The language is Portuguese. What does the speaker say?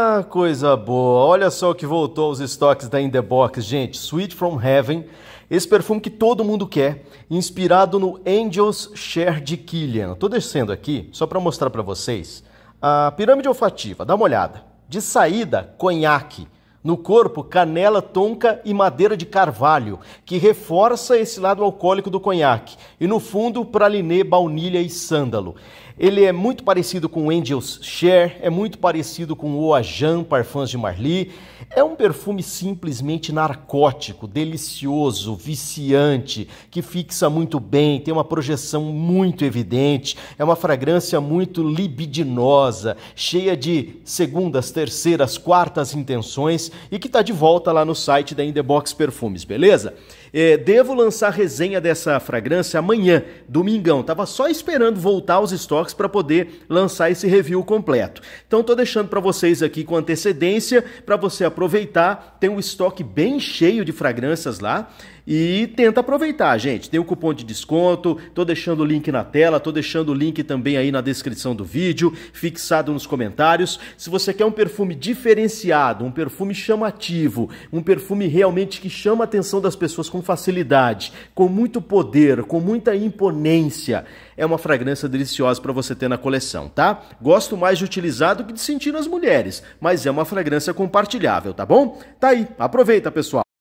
Ah, coisa boa! Olha só o que voltou aos estoques da In The Box, gente. Sweet From Heaven, esse perfume que todo mundo quer, inspirado no Angels Share de Killian. Estou descendo aqui só para mostrar para vocês a pirâmide olfativa. Dá uma olhada. De saída, conhaque. No corpo, canela, tonka e madeira de carvalho, que reforça esse lado alcoólico do conhaque. E no fundo, pralinê, baunilha e sândalo. Ele é muito parecido com o Angel's Share, é muito parecido com o Oajan Parfums de Marly. É um perfume simplesmente narcótico, delicioso, viciante, que fixa muito bem, tem uma projeção muito evidente, é uma fragrância muito libidinosa, cheia de segundas, terceiras, quartas intenções e que está de volta lá no site da Indebox Perfumes, beleza? É, devo lançar resenha dessa fragrância amanhã, domingão. Tava só esperando voltar aos estoques para poder lançar esse review completo. Então tô deixando para vocês aqui com antecedência para você aproveitar. Tem um estoque bem cheio de fragrâncias lá e tenta aproveitar, gente. Tem o um cupom de desconto, tô deixando o link na tela, tô deixando o link também aí na descrição do vídeo, fixado nos comentários. Se você quer um perfume diferenciado, um perfume chamativo, um perfume realmente que chama a atenção das pessoas com facilidade, com muito poder, com muita imponência. É uma fragrância deliciosa para você ter na coleção, tá? Gosto mais de utilizar do que de sentir nas mulheres, mas é uma fragrância compartilhável, tá bom? Tá aí, aproveita, pessoal.